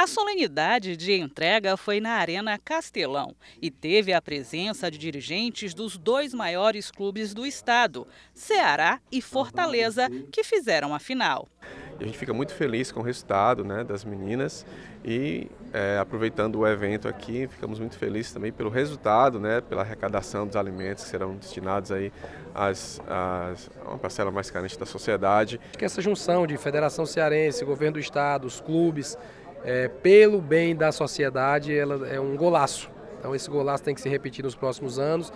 A solenidade de entrega foi na Arena Castelão e teve a presença de dirigentes dos dois maiores clubes do estado, Ceará e Fortaleza, que fizeram a final. A gente fica muito feliz com o resultado né, das meninas e é, aproveitando o evento aqui, ficamos muito felizes também pelo resultado, né, pela arrecadação dos alimentos que serão destinados aí às, às, a uma parcela mais carente da sociedade. Acho que essa junção de Federação Cearense, Governo do Estado, os clubes, é, pelo bem da sociedade, ela é um golaço. Então esse golaço tem que se repetir nos próximos anos.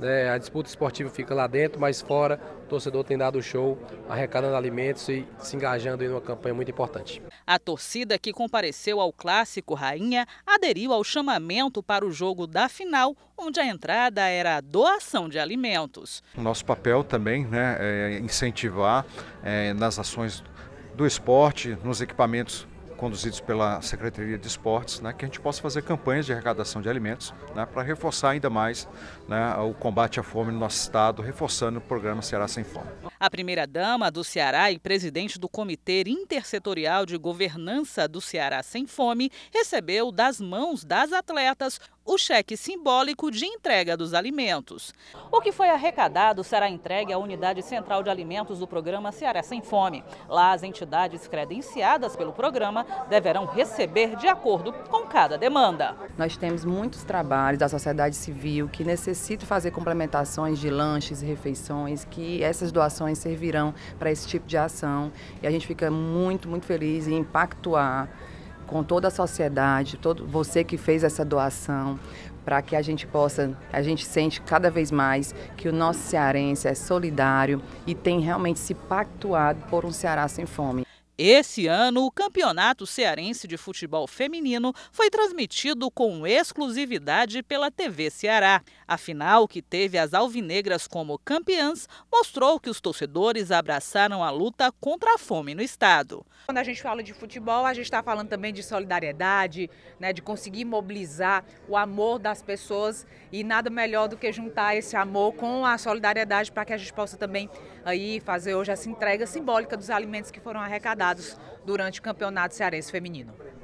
Né? A disputa esportiva fica lá dentro, mas fora o torcedor tem dado show, arrecadando alimentos e se engajando em uma campanha muito importante. A torcida que compareceu ao clássico Rainha aderiu ao chamamento para o jogo da final, onde a entrada era a doação de alimentos. Nosso papel também né, é incentivar é, nas ações do esporte, nos equipamentos conduzidos pela Secretaria de Esportes, né, que a gente possa fazer campanhas de arrecadação de alimentos né, para reforçar ainda mais né, o combate à fome no nosso estado, reforçando o programa Ceará Sem Fome. A primeira-dama do Ceará e presidente do Comitê Intersetorial de Governança do Ceará Sem Fome recebeu das mãos das atletas o cheque simbólico de entrega dos alimentos. O que foi arrecadado será entregue à Unidade Central de Alimentos do programa Ceará Sem Fome. Lá, as entidades credenciadas pelo programa deverão receber de acordo com cada demanda. Nós temos muitos trabalhos da sociedade civil que necessitam fazer complementações de lanches e refeições, que essas doações servirão para esse tipo de ação. E a gente fica muito, muito feliz em impactuar com toda a sociedade, todo você que fez essa doação, para que a gente possa, a gente sente cada vez mais que o nosso cearense é solidário e tem realmente se pactuado por um Ceará sem fome. Esse ano, o Campeonato Cearense de Futebol Feminino foi transmitido com exclusividade pela TV Ceará. A final, que teve as alvinegras como campeãs, mostrou que os torcedores abraçaram a luta contra a fome no estado. Quando a gente fala de futebol, a gente está falando também de solidariedade, né, de conseguir mobilizar o amor das pessoas e nada melhor do que juntar esse amor com a solidariedade para que a gente possa também aí fazer hoje essa entrega simbólica dos alimentos que foram arrecadados durante o Campeonato Cearense Feminino.